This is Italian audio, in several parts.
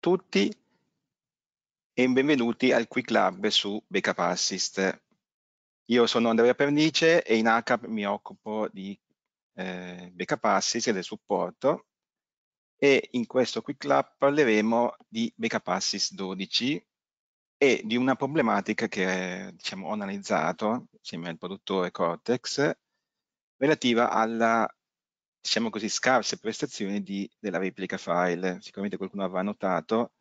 tutti e benvenuti al Quick Lab su Backup Assist. Io sono Andrea Pernice e in ACAP mi occupo di eh, Backup Assist e del supporto e in questo Quick Lab parleremo di Backup Assist 12 e di una problematica che diciamo, ho analizzato insieme al produttore Cortex relativa alla diciamo così, scarse prestazioni di, della replica file. Sicuramente qualcuno avrà notato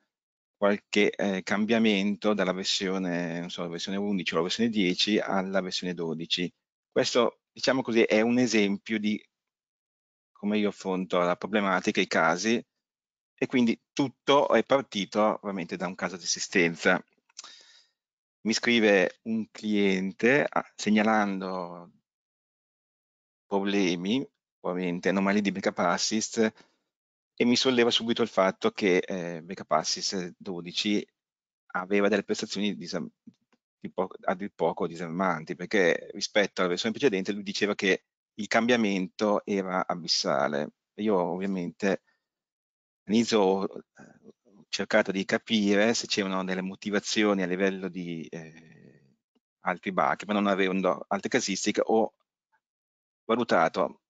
qualche eh, cambiamento dalla versione, non so, versione, 11 o la versione 10 alla versione 12. Questo, diciamo così, è un esempio di come io affronto la problematica, i casi, e quindi tutto è partito ovviamente da un caso di assistenza. Mi scrive un cliente ah, segnalando problemi ovviamente, anomalie di backup assist, e mi solleva subito il fatto che eh, backup assist 12 aveva delle prestazioni di poco, a dir poco disarmanti, perché rispetto alla versione precedente lui diceva che il cambiamento era abissale. Io ovviamente all'inizio ho eh, cercato di capire se c'erano delle motivazioni a livello di eh, altri bug, ma non avendo altre casistiche ho valutato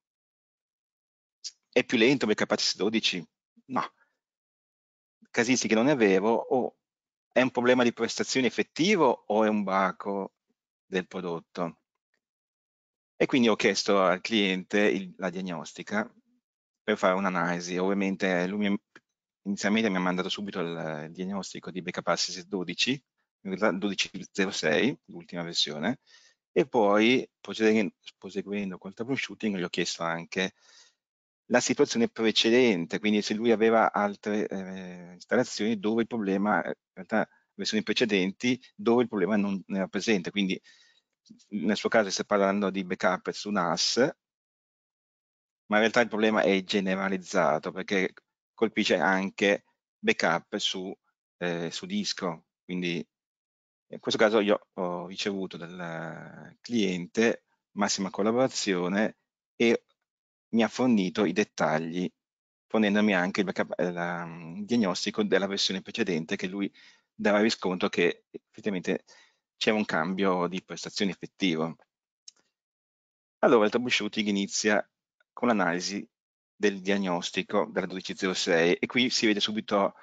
è più lento perché Apache S12? No. Casistiche non ne avevo, o è un problema di prestazioni effettivo o è un baco del prodotto? E quindi ho chiesto al cliente il, la diagnostica per fare un'analisi. Ovviamente lui mi, inizialmente mi ha mandato subito il, il diagnostico di backup assist 12, 12.06, l'ultima versione, e poi proseguendo, proseguendo col troubleshooting gli ho chiesto anche la situazione precedente, quindi se lui aveva altre eh, installazioni dove il problema, eh, in realtà versioni precedenti, dove il problema non era presente, quindi nel suo caso sta parlando di backup su NAS, ma in realtà il problema è generalizzato perché colpisce anche backup su, eh, su disco, quindi in questo caso io ho ricevuto dal cliente massima collaborazione e mi ha fornito i dettagli, ponendomi anche il, backup, il eh, mm, diagnostico della versione precedente che lui dava riscontro che effettivamente c'è un cambio di prestazioni effettivo. Allora il troubleshooting inizia con l'analisi del diagnostico della 1206 e qui si vede subito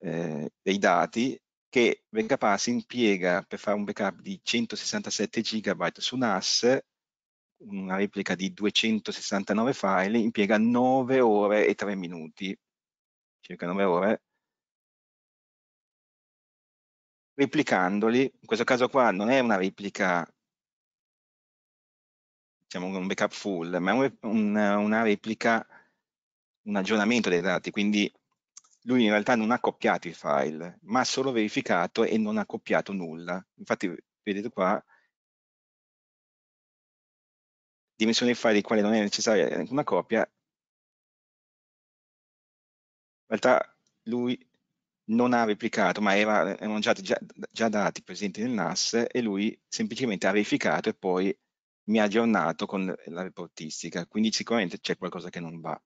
eh, dei dati che Vega Pass impiega per fare un backup di 167 GB su NAS una replica di 269 file impiega 9 ore e 3 minuti, circa 9 ore, replicandoli, in questo caso qua non è una replica, diciamo un backup full, ma è un, una replica, un aggiornamento dei dati, quindi lui in realtà non ha copiato i file, ma ha solo verificato e non ha copiato nulla. Infatti vedete qua dimensioni del file di quale non è necessaria una copia, in realtà lui non ha replicato, ma era, erano già, già, già, dati presenti nel NAS e lui semplicemente ha verificato e poi mi ha aggiornato con la reportistica, quindi sicuramente c'è qualcosa che non va.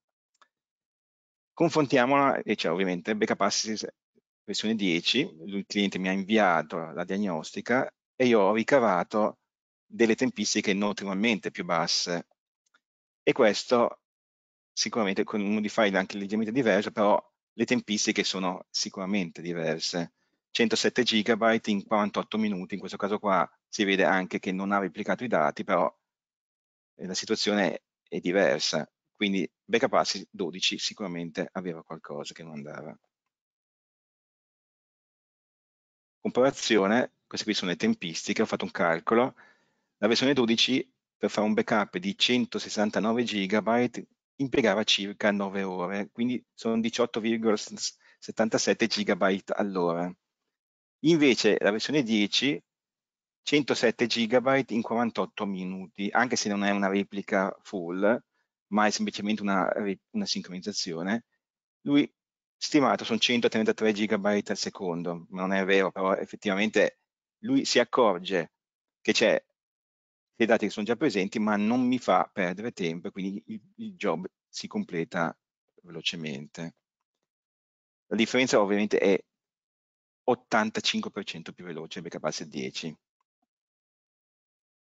Confrontiamola e c'è ovviamente Backup access versione 10, il cliente mi ha inviato la diagnostica e io ho ricavato delle tempistiche notevolmente più basse e questo sicuramente con un modifile anche leggermente diverso, però le tempistiche sono sicuramente diverse. 107 GB in 48 minuti, in questo caso qua si vede anche che non ha replicato i dati, però eh, la situazione è diversa, quindi backup Backapacity 12 sicuramente aveva qualcosa che non andava. Comparazione, queste qui sono le tempistiche, ho fatto un calcolo, la versione 12 per fare un backup di 169 GB impiegava circa 9 ore, quindi sono 18,77 GB all'ora. Invece la versione 10 107 GB in 48 minuti, anche se non è una replica full, ma è semplicemente una, una sincronizzazione. Lui stimato sono 133 GB al secondo, non è vero, però effettivamente lui si accorge che c'è dei dati che sono già presenti, ma non mi fa perdere tempo e quindi il, il job si completa velocemente. La differenza ovviamente è 85% più veloce perché passa 10.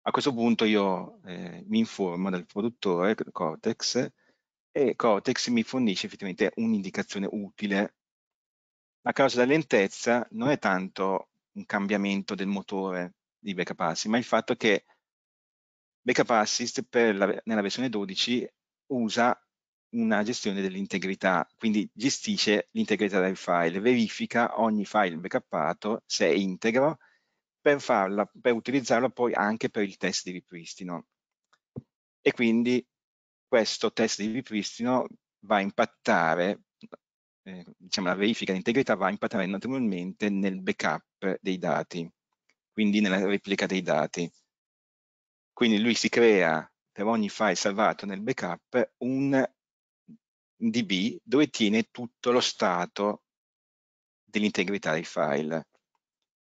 A questo punto io eh, mi informo dal produttore Cortex e Cortex mi fornisce effettivamente un'indicazione utile. La causa della lentezza non è tanto un cambiamento del motore di backup Backapassi, ma il fatto che Backup Assist la, nella versione 12 usa una gestione dell'integrità, quindi gestisce l'integrità del file, verifica ogni file backupato se è integro per, farla, per utilizzarlo poi anche per il test di ripristino. E quindi questo test di ripristino va a impattare, eh, diciamo la verifica di integrità va a impattare naturalmente nel backup dei dati, quindi nella replica dei dati. Quindi lui si crea per ogni file salvato nel backup un DB dove tiene tutto lo stato dell'integrità dei file.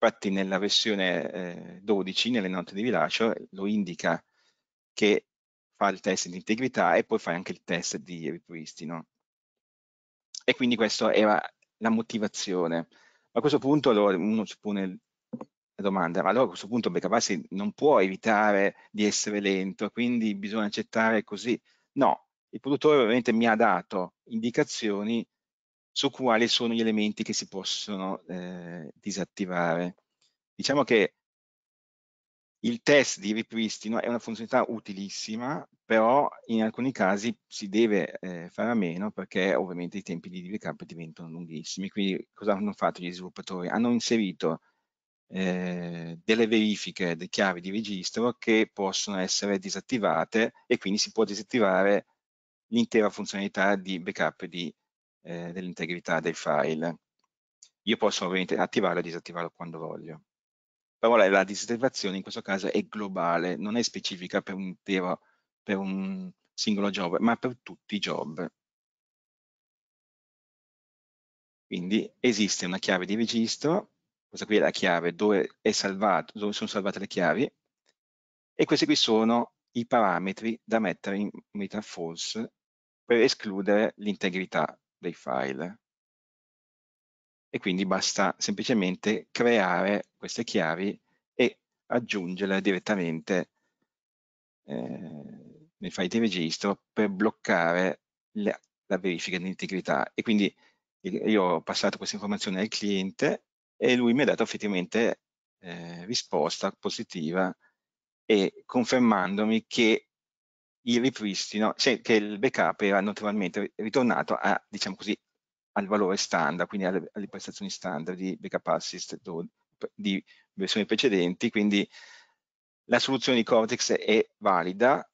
Infatti nella versione eh, 12, nelle note di rilascio, lo indica che fa il test di integrità e poi fa anche il test di ripristino. E quindi questa era la motivazione. A questo punto allora uno si pone domanda, ma allora a questo punto Backabasi non può evitare di essere lento, quindi bisogna accettare così. No, il produttore ovviamente mi ha dato indicazioni su quali sono gli elementi che si possono eh, disattivare. Diciamo che il test di ripristino è una funzionalità utilissima, però in alcuni casi si deve eh, fare a meno perché ovviamente i tempi di recap diventano lunghissimi. Quindi cosa hanno fatto gli sviluppatori? Hanno inserito eh, delle verifiche delle chiavi di registro che possono essere disattivate e quindi si può disattivare l'intera funzionalità di backup eh, dell'integrità dei file. Io posso ovviamente attivarlo e disattivarlo quando voglio. Però la, la disattivazione in questo caso è globale, non è specifica per un, intero, per un singolo job, ma per tutti i job. Quindi esiste una chiave di registro questa qui è la chiave dove, salvato, dove sono salvate le chiavi e questi qui sono i parametri da mettere in meta false per escludere l'integrità dei file e quindi basta semplicemente creare queste chiavi e aggiungerle direttamente eh, nei file di registro per bloccare le, la verifica di integrità e quindi eh, io ho passato questa informazione al cliente e lui mi ha dato effettivamente eh, risposta positiva e confermandomi che il ripristino, cioè che il backup era naturalmente ritornato a, diciamo così, al valore standard, quindi alle, alle prestazioni standard di backup assist di versioni precedenti, quindi la soluzione di Cortex è valida.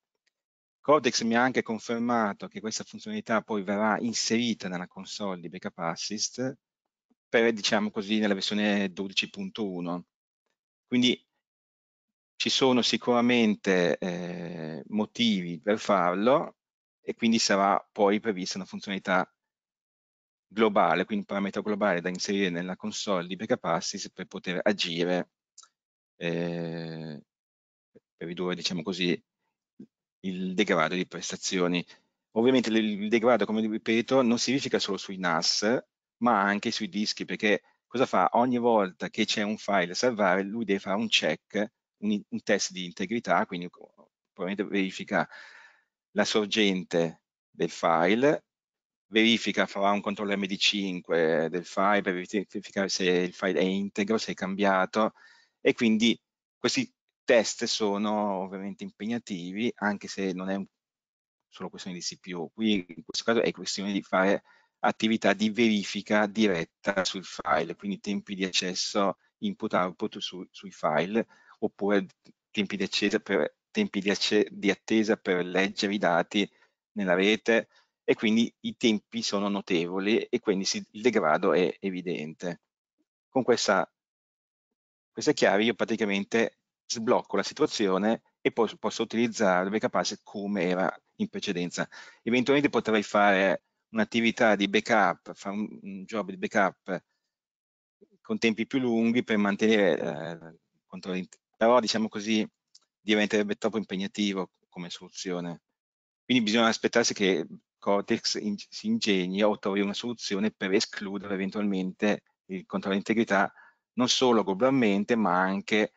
Cortex mi ha anche confermato che questa funzionalità poi verrà inserita nella console di backup assist per, diciamo così, nella versione 12.1. Quindi ci sono sicuramente eh, motivi per farlo e quindi sarà poi prevista una funzionalità globale, quindi un parametro globale da inserire nella console di backup assist per poter agire eh, per ridurre, diciamo così, il degrado di prestazioni. Ovviamente il degrado, come ripeto, non si verifica solo sui NAS, ma anche sui dischi, perché cosa fa? Ogni volta che c'è un file da salvare, lui deve fare un check, un, un test di integrità, quindi probabilmente verifica la sorgente del file, verifica, farà un controllo MD5 del file per verificare se il file è integro, se è cambiato e quindi questi test sono ovviamente impegnativi anche se non è solo questione di CPU, qui in questo caso è questione di fare attività di verifica diretta sul file, quindi tempi di accesso input-output su, sui file, oppure tempi di, per, tempi di, di attesa per leggere i dati nella rete e quindi i tempi sono notevoli e quindi si, il degrado è evidente. Con questa, queste chiavi io praticamente sblocco la situazione e poi posso utilizzare le backup asset come era in precedenza. Eventualmente potrei fare un'attività di backup, fare un job di backup con tempi più lunghi per mantenere eh, controllo, però diciamo così diventerebbe troppo impegnativo come soluzione. Quindi bisogna aspettarsi che Cortex in, si ingegni o trovi una soluzione per escludere eventualmente il controllo di integrità non solo globalmente ma anche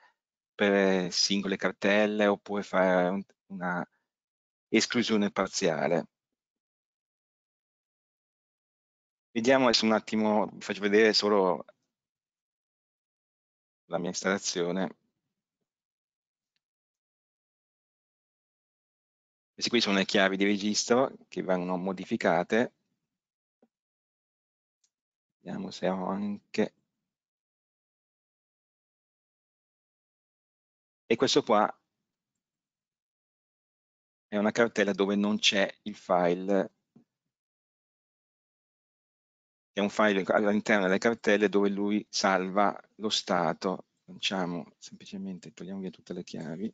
per singole cartelle oppure fare una esclusione parziale. Vediamo adesso un attimo, vi faccio vedere solo la mia installazione. Queste qui sono le chiavi di registro che vanno modificate. Vediamo se ho anche... E questo qua è una cartella dove non c'è il file è un file all'interno delle cartelle dove lui salva lo stato. Lanciamo semplicemente, togliamo via tutte le chiavi.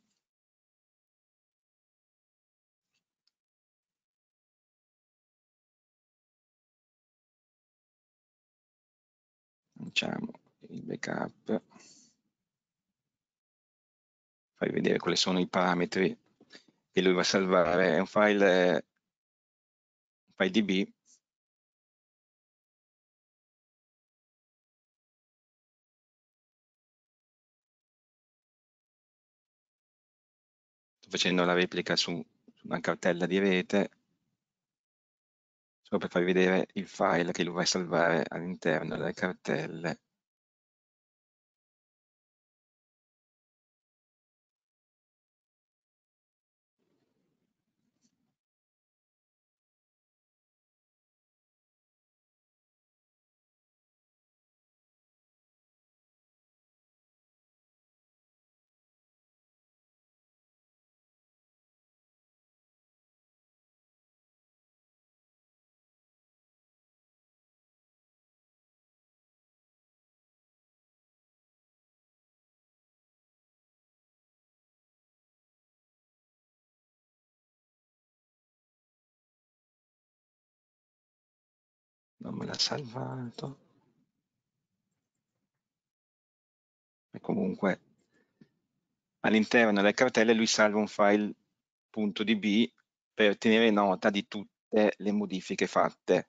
Lanciamo il backup. Fai vedere quali sono i parametri che lui va a salvare. È un file, un file DB facendo la replica su, una cartella di rete, solo per farvi vedere il file che lui va salvare all'interno delle cartelle non me l'ha salvato. E comunque all'interno delle cartelle lui salva un file .db per tenere nota di tutte le modifiche fatte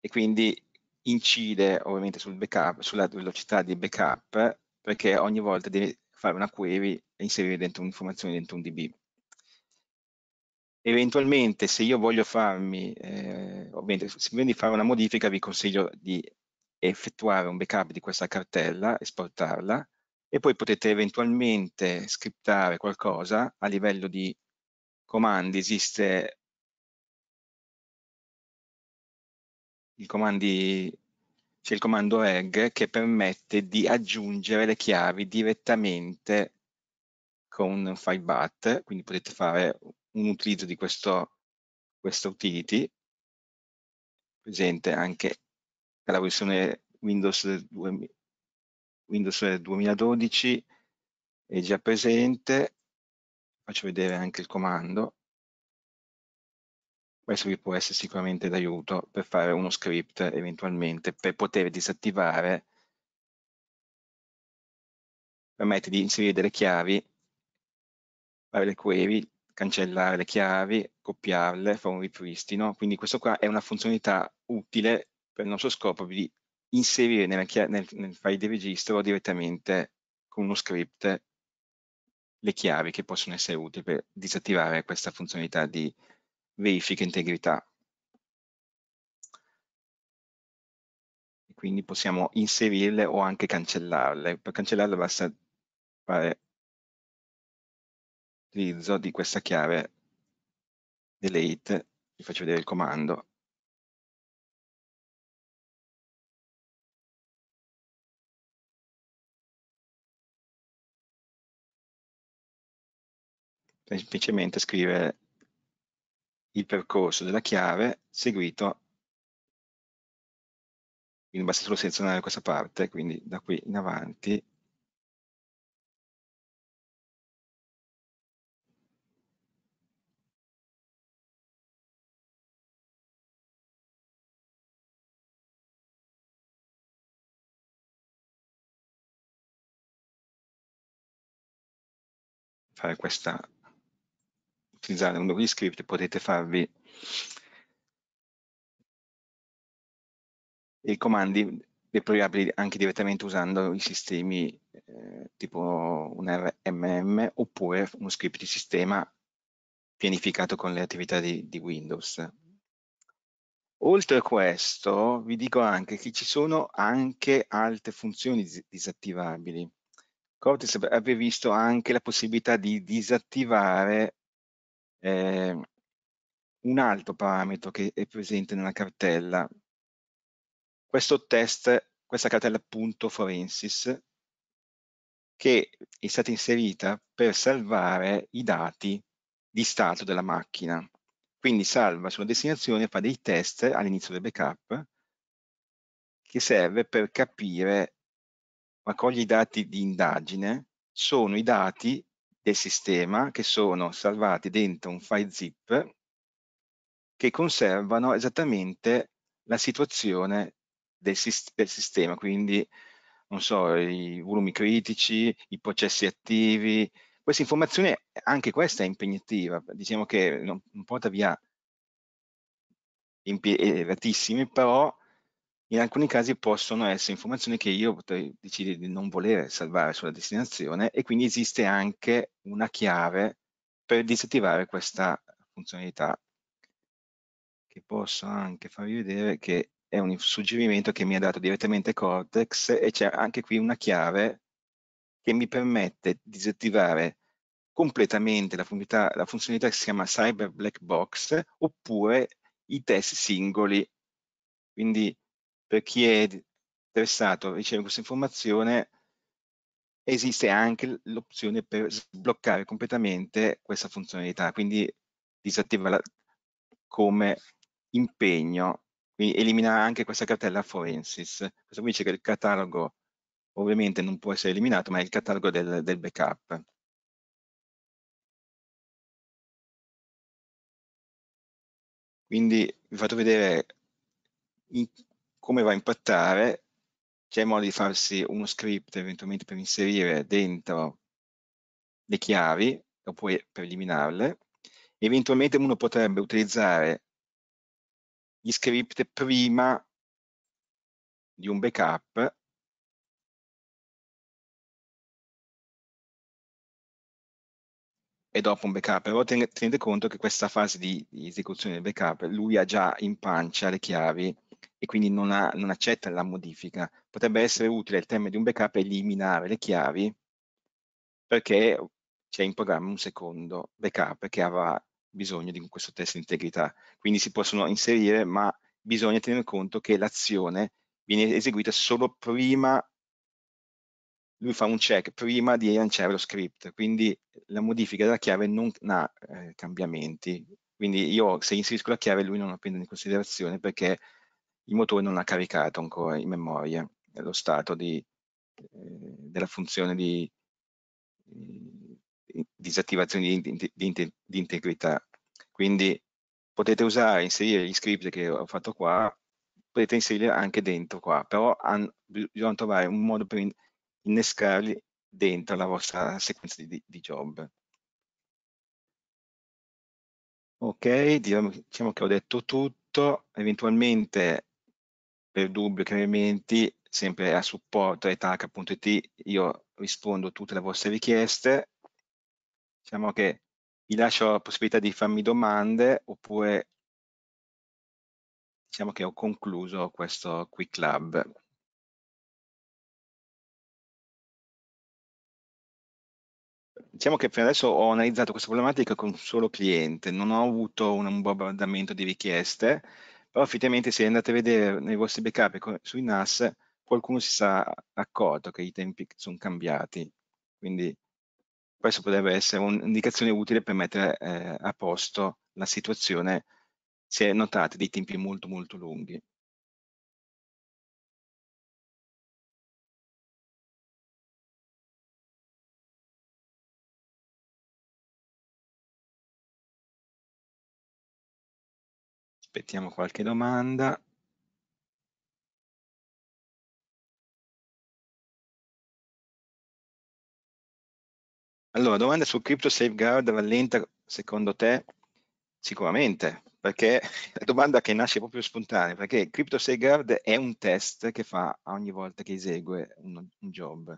e quindi incide ovviamente sul backup, sulla velocità di backup perché ogni volta devi fare una query e inserire dentro un'informazione dentro un DB. Eventualmente se io voglio farmi, eh, se prima fare una modifica vi consiglio di effettuare un backup di questa cartella, esportarla e poi potete eventualmente scriptare qualcosa a livello di comandi. Esiste il comandi c'è il comando reg che permette di aggiungere le chiavi direttamente con un file BAT, quindi potete fare un utilizzo di questo, questa utility presente anche nella versione Windows, Windows 2012 è già presente faccio vedere anche il comando questo vi può essere sicuramente d'aiuto per fare uno script eventualmente per poter disattivare permette di inserire delle chiavi fare le query cancellare le chiavi, copiarle, fare un ripristino. Quindi questa qua è una funzionalità utile per il nostro scopo di inserire nel, nel file di registro direttamente con uno script le chiavi che possono essere utili per disattivare questa funzionalità di verifica integrità. Quindi possiamo inserirle o anche cancellarle. Per cancellarle basta fare l'utilizzo di questa chiave delete, vi faccio vedere il comando. Semplicemente scrivere il percorso della chiave seguito quindi basta solo selezionare questa parte, quindi da qui in avanti fare questa, utilizzare uno di script potete farvi i comandi deployabili anche direttamente usando i sistemi eh, tipo un RMM oppure uno script di sistema pianificato con le attività di, di Windows. Oltre a questo vi dico anche che ci sono anche altre funzioni dis disattivabili Cortis aveva visto anche la possibilità di disattivare eh, un altro parametro che è presente nella cartella. Questo test, questa cartella appunto forensis, che è stata inserita per salvare i dati di stato della macchina. Quindi salva sulla destinazione, e fa dei test all'inizio del backup che serve per capire raccoglie i dati di indagine sono i dati del sistema che sono salvati dentro un file zip che conservano esattamente la situazione del, del sistema, quindi non so, i volumi critici, i processi attivi, questa informazione, anche questa è impegnativa, diciamo che non, non porta via tantissime, eh, però in alcuni casi possono essere informazioni che io potrei decidere di non volere salvare sulla destinazione e quindi esiste anche una chiave per disattivare questa funzionalità che posso anche farvi vedere che è un suggerimento che mi ha dato direttamente Cortex e c'è anche qui una chiave che mi permette di disattivare completamente la funzionalità, la funzionalità che si chiama Cyber Black Box oppure i test singoli. Quindi per chi è interessato a ricevere questa informazione esiste anche l'opzione per sbloccare completamente questa funzionalità, quindi disattivarla come impegno, quindi eliminare anche questa cartella Forensis. Questo qui dice che il catalogo ovviamente non può essere eliminato, ma è il catalogo del, del backup. Quindi vi faccio vedere come va a impattare, c'è modo di farsi uno script eventualmente per inserire dentro le chiavi oppure per eliminarle. Eventualmente uno potrebbe utilizzare gli script prima di un backup e dopo un backup, però tenete conto che questa fase di, di esecuzione del backup lui ha già in pancia le chiavi e quindi non, ha, non accetta la modifica. Potrebbe essere utile il termine di un backup eliminare le chiavi perché c'è in programma un secondo backup che avrà bisogno di questo test di integrità. Quindi si possono inserire, ma bisogna tenere conto che l'azione viene eseguita solo prima, lui fa un check prima di lanciare lo script, quindi la modifica della chiave non ha eh, cambiamenti. Quindi io se inserisco la chiave lui non la prende in considerazione perché il motore non ha caricato ancora in memoria lo stato di, eh, della funzione di eh, disattivazione di, di, di, integrità. Quindi potete usare, inserire gli script che ho fatto qua, potete inserire anche dentro qua, però han, bisogna trovare un modo per innescarli dentro la vostra sequenza di, di job. Ok, diciamo che ho detto tutto, eventualmente per dubbi o chiarimenti, sempre a supporto.etac.it, io rispondo a tutte le vostre richieste. Diciamo che vi lascio la possibilità di farmi domande oppure diciamo che ho concluso questo Quick Lab. Diciamo che per adesso ho analizzato questa problematica con un solo cliente, non ho avuto un bombardamento di richieste, però effettivamente se andate a vedere nei vostri backup sui NAS, qualcuno si sarà accorto che i tempi sono cambiati. Quindi questo potrebbe essere un'indicazione utile per mettere eh, a posto la situazione se notate dei tempi molto molto lunghi. Aspettiamo qualche domanda. Allora, domanda su Crypto Safeguard rallenta secondo te? Sicuramente, perché la domanda che nasce proprio spontanea, perché Crypto Safeguard è un test che fa ogni volta che esegue un, un job.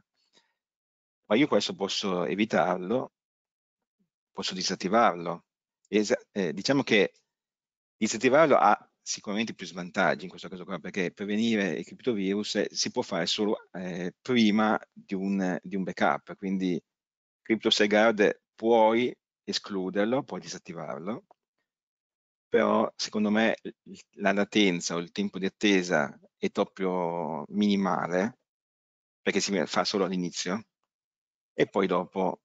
Ma io questo posso evitarlo, posso disattivarlo. Esa eh, diciamo che Incentivarlo ha sicuramente più svantaggi in questo caso qua, perché prevenire il criptovirus si può fare solo eh, prima di un, di un, backup, quindi CryptoSafeguard puoi escluderlo, puoi disattivarlo, però secondo me la latenza o il tempo di attesa è proprio minimale, perché si fa solo all'inizio, e poi dopo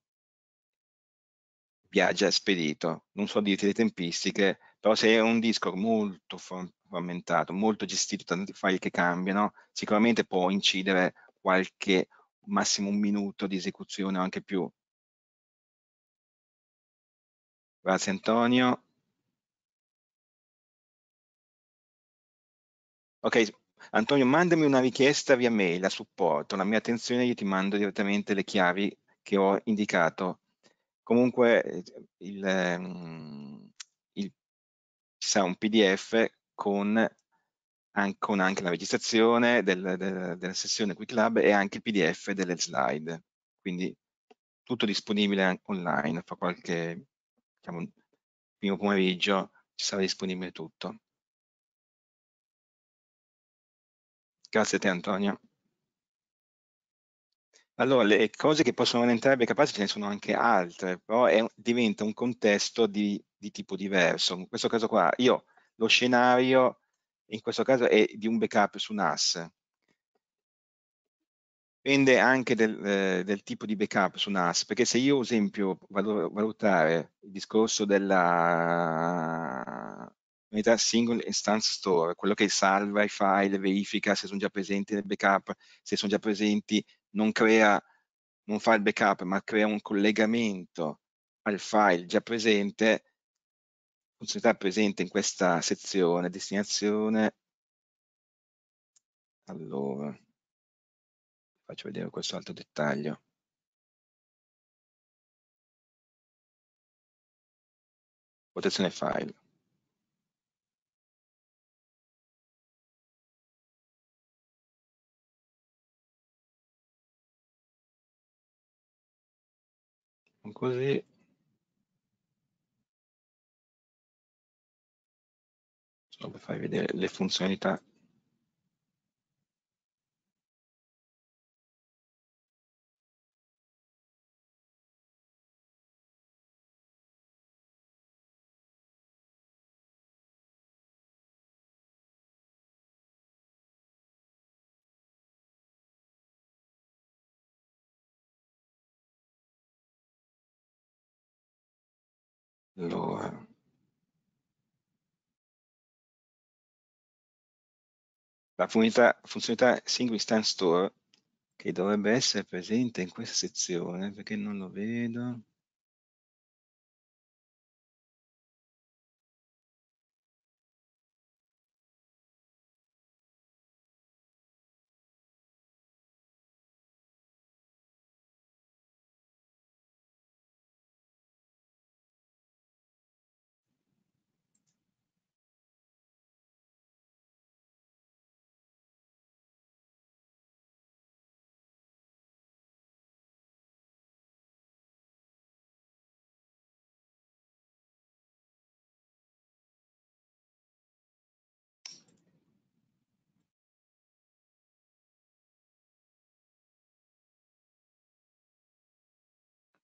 viaggia spedito. Non so dirti le tempistiche, però se è un disco molto frammentato, molto gestito, tanti file che cambiano, sicuramente può incidere qualche massimo un minuto di esecuzione o anche più. Grazie Antonio. Ok, Antonio, mandami una richiesta via mail a supporto. La mia attenzione io ti mando direttamente le chiavi che ho indicato. Comunque, il, ehm, ci sarà un PDF con, anche, con anche la registrazione del, del, della sessione Quick Lab e anche il PDF delle slide. Quindi tutto disponibile online, fra qualche diciamo, primo pomeriggio ci sarà disponibile tutto. Grazie a te Antonio. Allora, le cose che possono rallentare le capaci ce ne sono anche altre, però è, diventa un contesto di, di, tipo diverso. In questo caso qua, io lo scenario, in questo caso è di un backup su NAS. Dipende anche del, eh, del tipo di backup su NAS, perché se io, ad esempio, vado a valutare il discorso della unità single instance store, quello che salva i file, verifica se sono già presenti nel backup, se sono già presenti non crea, non fa il backup, ma crea un collegamento al file già presente, funzionalità presente in questa sezione, destinazione, allora, faccio vedere questo altro dettaglio. Protezione file. così fai vedere le funzionalità allora eh. la funzionalità, funzionalità Single Instance Store che dovrebbe essere presente in questa sezione perché non lo vedo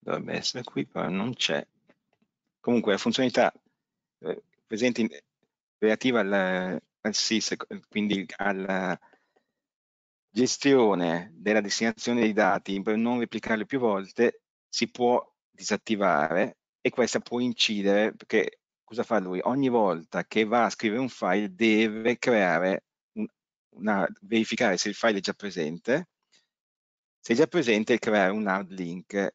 dovrebbe essere qui, però non c'è. Comunque la funzionalità eh, presente in, relativa al, al SIS, quindi alla gestione della destinazione dei dati per non replicarli più volte, si può disattivare e questa può incidere perché cosa fa lui? Ogni volta che va a scrivere un file deve creare un, una, verificare se il file è già presente, se è già presente creare un hard link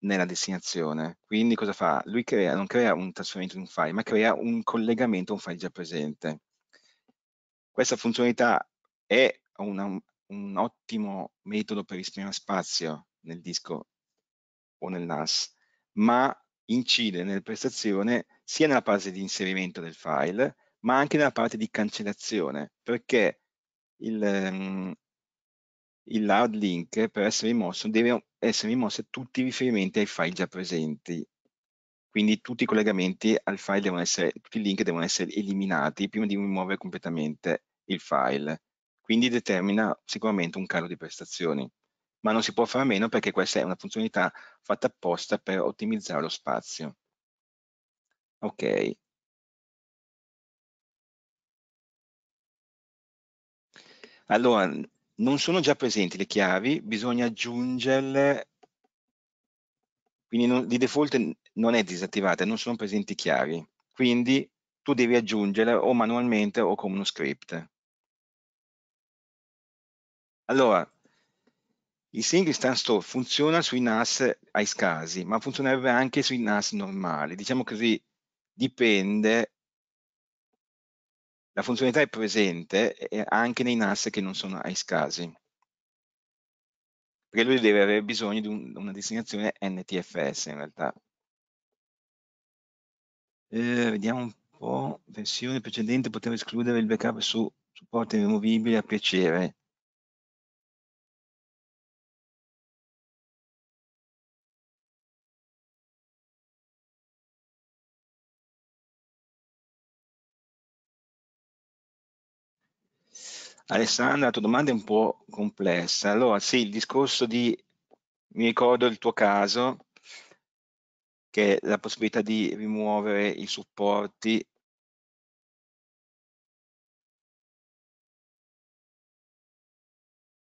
nella destinazione. Quindi cosa fa? Lui crea, non crea un trasferimento di un file, ma crea un collegamento a un file già presente. Questa funzionalità è una, un ottimo metodo per risparmiare spazio nel disco o nel NAS, ma incide nelle prestazioni sia nella fase di inserimento del file, ma anche nella parte di cancellazione, perché il, um, il hard link per essere rimosso deve essere eh, rimossi tutti i riferimenti ai file già presenti. Quindi tutti i collegamenti al file devono essere, tutti i link devono essere eliminati prima di rimuovere completamente il file. Quindi determina sicuramente un calo di prestazioni. Ma non si può fare a meno perché questa è una funzionalità fatta apposta per ottimizzare lo spazio. Ok, Allora, non sono già presenti le chiavi, bisogna aggiungerle, quindi non, di default non è disattivata, non sono presenti chiavi, quindi tu devi aggiungerle o manualmente o con uno script. Allora, il single instance store funziona sui NAS ai scasi, ma funzionerebbe anche sui NAS normali, diciamo così dipende la funzionalità è presente anche nei NAS che non sono ai scasi, perché lui deve avere bisogno di un, una destinazione NTFS in realtà. Eh, vediamo un po', versione precedente poteva escludere il backup su supporti removibili a piacere. Alessandra, la tua domanda è un po' complessa. Allora, sì, il discorso di, mi ricordo il tuo caso, che è la possibilità di rimuovere i supporti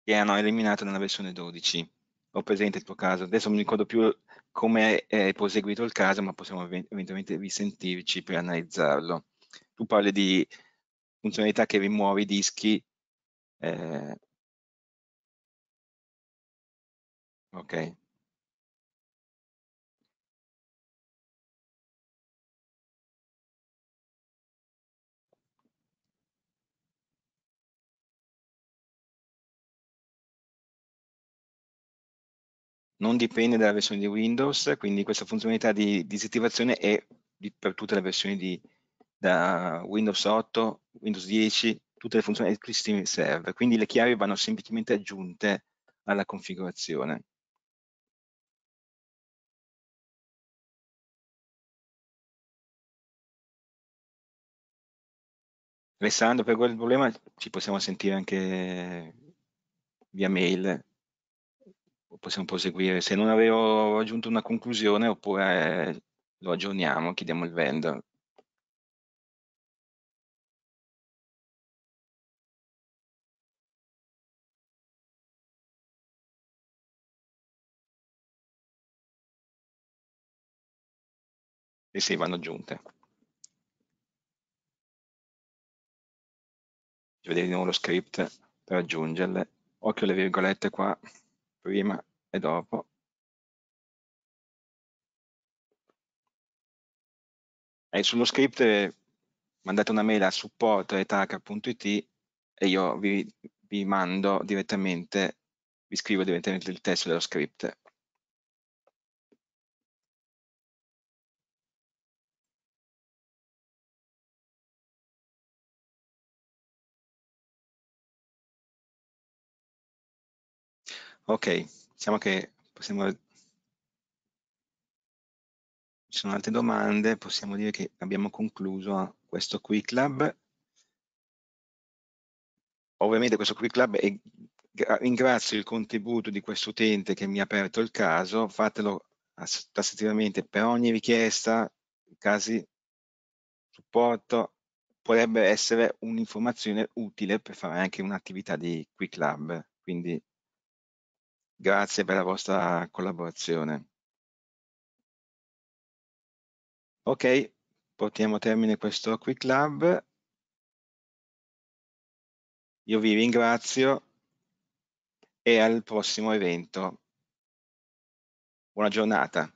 che hanno eliminato nella versione 12. Ho presente il tuo caso. Adesso non mi ricordo più come è proseguito il caso, ma possiamo eventualmente risentirci per analizzarlo. Tu parli di funzionalità che rimuove i dischi eh, ok. Non dipende dalla versione di Windows, quindi questa funzionalità di disattivazione è di, per tutte le versioni di da Windows 8, Windows 10, tutte le funzioni existing serve, quindi le chiavi vanno semplicemente aggiunte alla configurazione. Alessandro, per quel problema ci possiamo sentire anche via mail, possiamo proseguire. Se non avevo raggiunto una conclusione, oppure lo aggiorniamo, chiediamo il vendor. e se vanno aggiunte. Vedete di nuovo lo script per aggiungerle. Occhio alle virgolette qua, prima e dopo. E sullo script eh, mandate una mail a support.etaca.it e io vi, vi mando direttamente, vi scrivo direttamente il testo dello script Ok, diciamo che possiamo... Ci sono altre domande, possiamo dire che abbiamo concluso questo Quick Lab. Ovviamente questo Quick Lab è ringrazio il contributo di questo utente che mi ha aperto il caso, fatelo tassativamente per ogni richiesta, casi supporto, potrebbe essere un'informazione utile per fare anche un'attività di Quick Lab, quindi Grazie per la vostra collaborazione. Ok, portiamo a termine questo Quick Lab. Io vi ringrazio e al prossimo evento. Buona giornata.